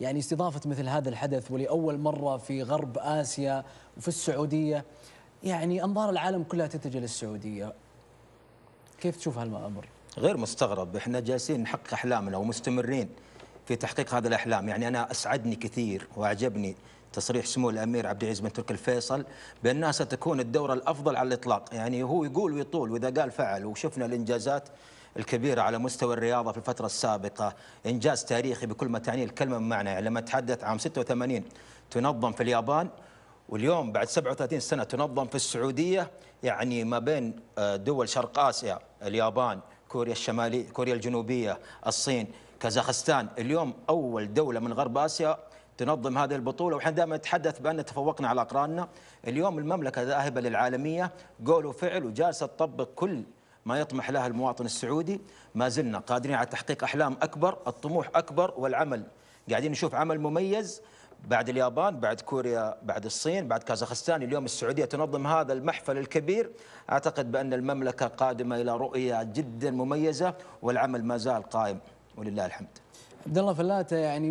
يعني استضافة مثل هذا الحدث ولأول مرة في غرب آسيا وفي السعودية يعني أنظار العالم كلها تتجه للسعودية كيف تشوف هالأمر؟ غير مستغرب احنا جالسين نحقق أحلامنا ومستمرين في تحقيق هذه الأحلام يعني أنا أسعدني كثير وأعجبني تصريح سمو الامير عبد العزيز بن تركي الفيصل بانها ستكون الدوره الافضل على الاطلاق، يعني هو يقول ويطول واذا قال فعل وشفنا الانجازات الكبيرة على مستوى الرياضة في الفترة السابقة إنجاز تاريخي بكل ما تعنيه الكلمة بمعنى يعني لما تحدث عام 86 تنظم في اليابان واليوم بعد 37 سنة تنظم في السعودية يعني ما بين آه، دول شرق آسيا اليابان كوريا الشمالية كوريا الجنوبية الصين كازاخستان اليوم أول دولة من غرب آسيا تنظم هذه البطولة وحن دائما نتحدث بأن تفوقنا على أقراننا اليوم المملكة ذاهبة للعالمية قول وفعل وجالسة تطبق كل ما يطمح لها المواطن السعودي ما زلنا قادرين على تحقيق أحلام أكبر الطموح أكبر والعمل قاعدين نشوف عمل مميز بعد اليابان بعد كوريا بعد الصين بعد كازاخستان اليوم السعودية تنظم هذا المحفل الكبير أعتقد بأن المملكة قادمة إلى رؤية جدا مميزة والعمل ما زال قائم ولله الحمد عبد الله فلاتة يعني